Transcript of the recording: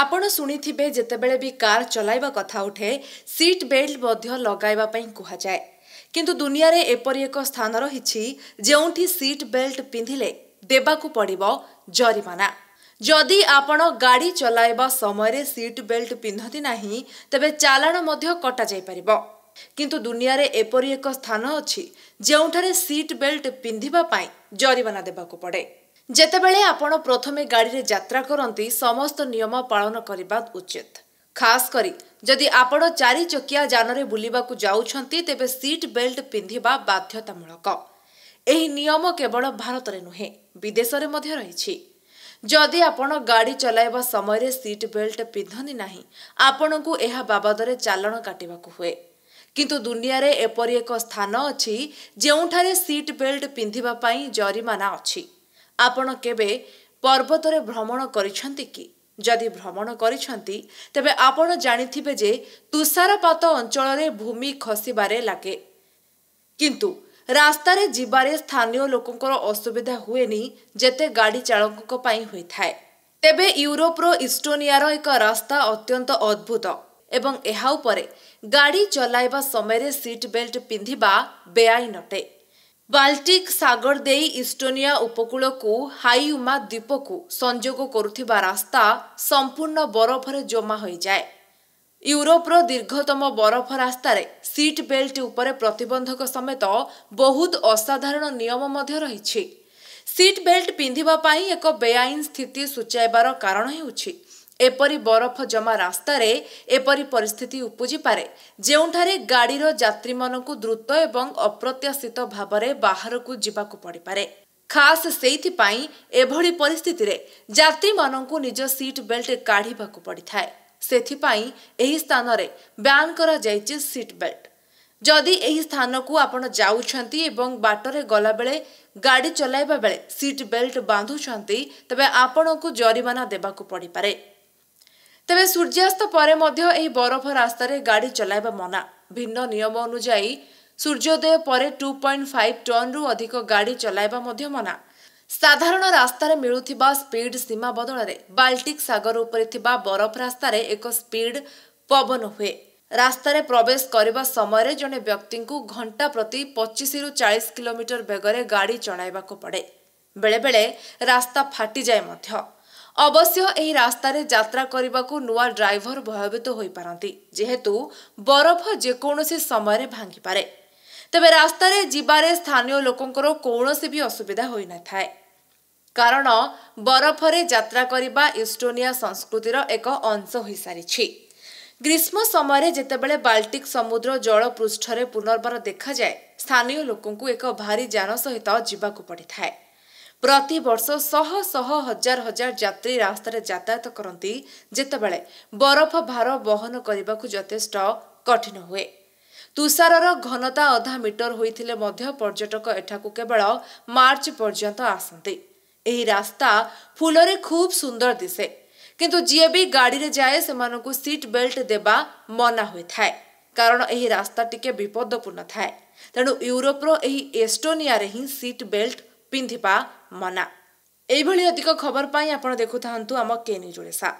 ଆପଣ ଶୁଣିଥିବେ ଯେତେବେଳେ ବି କାର୍ ଚଲାଇବା କଥା ଉଠେ ସିଟ୍ ବେଲ୍ଟ ମଧ୍ୟ ଲଗାଇବା ପାଇଁ କୁହାଯାଏ କିନ୍ତୁ ଦୁନିଆରେ ଏପରି ଏକ ସ୍ଥାନ ରହିଛି ଯେଉଁଠି ସିଟ୍ ବେଲ୍ଟ ପିନ୍ଧିଲେ ଦେବାକୁ ପଡ଼ିବ ଜରିମାନା ଯଦି ଆପଣ ଗାଡ଼ି ଚଲାଇବା ସମୟରେ ସିଟ୍ ବେଲ୍ଟ ପିନ୍ଧନ୍ତି ନାହିଁ ତେବେ ଚାଲାଣ ମଧ୍ୟ କଟାଯାଇପାରିବ କିନ୍ତୁ ଦୁନିଆରେ ଏପରି ଏକ ସ୍ଥାନ ଅଛି ଯେଉଁଠାରେ ସିଟ୍ ବେଲ୍ଟ ପିନ୍ଧିବା ପାଇଁ ଜରିମାନା ଦେବାକୁ ପଡ଼େ ଯେତେବେଳେ ଆପଣ ପ୍ରଥମେ ଗାଡ଼ିରେ ଯାତ୍ରା କରନ୍ତି ସମସ୍ତ ନିୟମ ପାଳନ କରିବା ଉଚିତ ଖାସ କରି ଯଦି ଆପଣ ଚାରିଚକିଆ ଯାନରେ ବୁଲିବାକୁ ଯାଉଛନ୍ତି ତେବେ ସିଟ୍ ବେଲ୍ଟ ପିନ୍ଧିବା ବାଧ୍ୟତାମୂଳକ ଏହି ନିୟମ କେବଳ ଭାରତରେ ନୁହେଁ ବିଦେଶରେ ମଧ୍ୟ ରହିଛି ଯଦି ଆପଣ ଗାଡ଼ି ଚଲାଇବା ସମୟରେ ସିଟ୍ ବେଲ୍ଟ ପିନ୍ଧନ୍ତି ନାହିଁ ଆପଣଙ୍କୁ ଏହା ବାବଦରେ ଚାଲାଣ କାଟିବାକୁ ହୁଏ କିନ୍ତୁ ଦୁନିଆରେ ଏପରି ଏକ ସ୍ଥାନ ଅଛି ଯେଉଁଠାରେ ସିଟ୍ ବେଲ୍ଟ ପିନ୍ଧିବା ପାଇଁ ଜରିମାନା ଅଛି ଆପଣ କେବେ ପର୍ବତରେ ଭ୍ରମଣ କରିଛନ୍ତି କି ଯଦି ଭ୍ରମଣ କରିଛନ୍ତି ତେବେ ଆପଣ ଜାଣିଥିବେ ଯେ ତୁଷାରପାତ ଅଞ୍ଚଳରେ ଭୂମି ଖସିବାରେ ଲାଗେ କିନ୍ତୁ ରାସ୍ତାରେ ଯିବାରେ ସ୍ଥାନୀୟ ଲୋକଙ୍କର ଅସୁବିଧା ହୁଏନି ଯେତେ ଗାଡ଼ି ଚାଳକଙ୍କ ପାଇଁ ହୋଇଥାଏ ତେବେ ୟୁରୋପର ଇଷ୍ଟୋନିଆର ଏକ ରାସ୍ତା ଅତ୍ୟନ୍ତ ଅଦ୍ଭୁତ ଏବଂ ଏହା ଉପରେ ଗାଡ଼ି ଚଲାଇବା ସମୟରେ ସିଟ୍ ବେଲ୍ଟ ପିନ୍ଧିବା ବେଆଇନ ଅଟେ ବାଲ୍ଟିକ୍ ସାଗର ଦେଇ ଇଷ୍ଟୋନିଆ ଉପକୂଳକୁ ହାଇଉମା ଦ୍ୱୀପକୁ ସଂଯୋଗ କରୁଥିବା ରାସ୍ତା ସମ୍ପୂର୍ଣ୍ଣ ବରଫରେ ଜମା ହୋଇଯାଏ ୟୁରୋପର ଦୀର୍ଘତମ ବରଫ ରାସ୍ତାରେ ସିଟ୍ ବେଲ୍ଟ ଉପରେ ପ୍ରତିବନ୍ଧକ ସମେତ ବହୁତ ଅସାଧାରଣ ନିୟମ ମଧ୍ୟ ରହିଛି ସିଟ୍ ବେଲ୍ଟ ପିନ୍ଧିବା ପାଇଁ ଏକ ବେଆଇନ ସ୍ଥିତି ସୂଚାଇବାର କାରଣ ହେଉଛି ଏପରି ବରଫ ଜମା ରାସ୍ତାରେ ଏପରି ପରିସ୍ଥିତି ଉପୁଜିପାରେ ଯେଉଁଠାରେ ଗାଡ଼ିର ଯାତ୍ରୀମାନଙ୍କୁ ଦ୍ରୁତ ଏବଂ ଅପ୍ରତ୍ୟାଶିତ ଭାବରେ ବାହାରକୁ ଯିବାକୁ ପଡ଼ିପାରେ ଖାସ୍ ସେଇଥିପାଇଁ ଏଭଳି ପରିସ୍ଥିତିରେ ଯାତ୍ରୀମାନଙ୍କୁ ନିଜ ସିଟ୍ ବେଲ୍ଟ କାଢ଼ିବାକୁ ପଡ଼ିଥାଏ ସେଥିପାଇଁ ଏହି ସ୍ଥାନରେ ବ୍ୟାନ୍ କରାଯାଇଛି ସିଟ୍ ବେଲ୍ଟ ଯଦି ଏହି ସ୍ଥାନକୁ ଆପଣ ଯାଉଛନ୍ତି ଏବଂ ବାଟରେ ଗଲାବେଳେ ଗାଡ଼ି ଚଲାଇବା ବେଳେ ସିଟ୍ ବେଲ୍ଟ ବାନ୍ଧୁଛନ୍ତି ତେବେ ଆପଣଙ୍କୁ ଜରିମାନା ଦେବାକୁ ପଡ଼ିପାରେ ତେବେ ସୂର୍ଯ୍ୟାସ୍ତ ପରେ ମଧ୍ୟ ଏହି ବରଫ ରାସ୍ତାରେ ଗାଡ଼ି ଚଲାଇବା ମନା ଭିନ୍ନ ନିୟମ ଅନୁଯାୟୀ ସୂର୍ଯ୍ୟୋଦୟ ପରେ ଟୁ ପଏଣ୍ଟ ଫାଇଭ ଟନ୍ରୁ ଅଧିକ ଗାଡ଼ି ଚଲାଇବା ମଧ୍ୟ ମନା ସାଧାରଣ ରାସ୍ତାରେ ମିଳୁଥିବା ସ୍ପିଡ୍ ସୀମା ବଦଳରେ ବାଲ୍ଟିକ୍ ସାଗର ଉପରେ ଥିବା ବରଫ ରାସ୍ତାରେ ଏକ ସ୍ପିଡ୍ ପବନ ହୁଏ ରାସ୍ତାରେ ପ୍ରବେଶ କରିବା ସମୟରେ ଜଣେ ବ୍ୟକ୍ତିଙ୍କୁ ଘଣ୍ଟା ପ୍ରତି ପଚିଶରୁ ଚାଳିଶ କିଲୋମିଟର ବେଗରେ ଗାଡ଼ି ଚଳାଇବାକୁ ପଡ଼େ ବେଳେବେଳେ ରାସ୍ତା ଫାଟିଯାଏ ମଧ୍ୟ ଅବଶ୍ୟ ଏହି ରାସ୍ତାରେ ଯାତ୍ରା କରିବାକୁ ନୂଆ ଡ୍ରାଇଭର ଭୟଭୀତ ହୋଇପାରନ୍ତି ଯେହେତୁ ବରଫ ଯେକୌଣସି ସମୟରେ ଭାଙ୍ଗିପାରେ ତେବେ ରାସ୍ତାରେ ଯିବାରେ ସ୍ଥାନୀୟ ଲୋକଙ୍କର କୌଣସି ବି ଅସୁବିଧା ହୋଇନଥାଏ କାରଣ ବରଫରେ ଯାତ୍ରା କରିବା ଇଷ୍ଟୋନିଆ ସଂସ୍କୃତିର ଏକ ଅଂଶ ହୋଇସାରିଛି ଗ୍ରୀଷ୍ମ ସମୟରେ ଯେତେବେଳେ ବାଲ୍ଟିକ୍ ସମୁଦ୍ର ଜଳ ପୃଷ୍ଠରେ ପୁନର୍ବାର ଦେଖାଯାଏ ସ୍ଥାନୀୟ ଲୋକଙ୍କୁ ଏକ ଭାରି ଯାନ ସହିତ ଯିବାକୁ ପଡ଼ିଥାଏ ପ୍ରତିବର୍ଷ ଶହ ଶହ ହଜାର ହଜାର ଯାତ୍ରୀ ରାସ୍ତାରେ ଯାତାୟତ କରନ୍ତି ଯେତେବେଳେ ବରଫ ଭାର ବହନ କରିବାକୁ ଯଥେଷ୍ଟ କଠିନ ହୁଏ ତୁଷାରର ଘନତା ଅଧା ମିଟର ହୋଇଥିଲେ ମଧ୍ୟ ପର୍ଯ୍ୟଟକ ଏଠାକୁ କେବଳ ମାର୍ଚ୍ଚ ପର୍ଯ୍ୟନ୍ତ ଆସନ୍ତି ଏହି ରାସ୍ତା ଫୁଲରେ ଖୁବ୍ ସୁନ୍ଦର ଦିଶେ କିନ୍ତୁ ଯିଏ ବି ଗାଡ଼ିରେ ଯାଏ ସେମାନଙ୍କୁ ସିଟ୍ ବେଲ୍ଟ ଦେବା ମନା ହୋଇଥାଏ କାରଣ ଏହି ରାସ୍ତା ଟିକେ ବିପଦପୂର୍ଣ୍ଣ ଥାଏ ତେଣୁ ୟୁରୋପର ଏହି ଏଷ୍ଟୋନିଆରେ ହିଁ ସିଟ୍ ବେଲ୍ଟ ପିନ୍ଧିବା ମନା ଏଇଭଳି ଅଧିକ ଖବର ପାଇଁ ଆପଣ ଦେଖୁଥାନ୍ତୁ ଆମ କେ ନ୍ୟୁଜ୍ ଓଡ଼ିଶା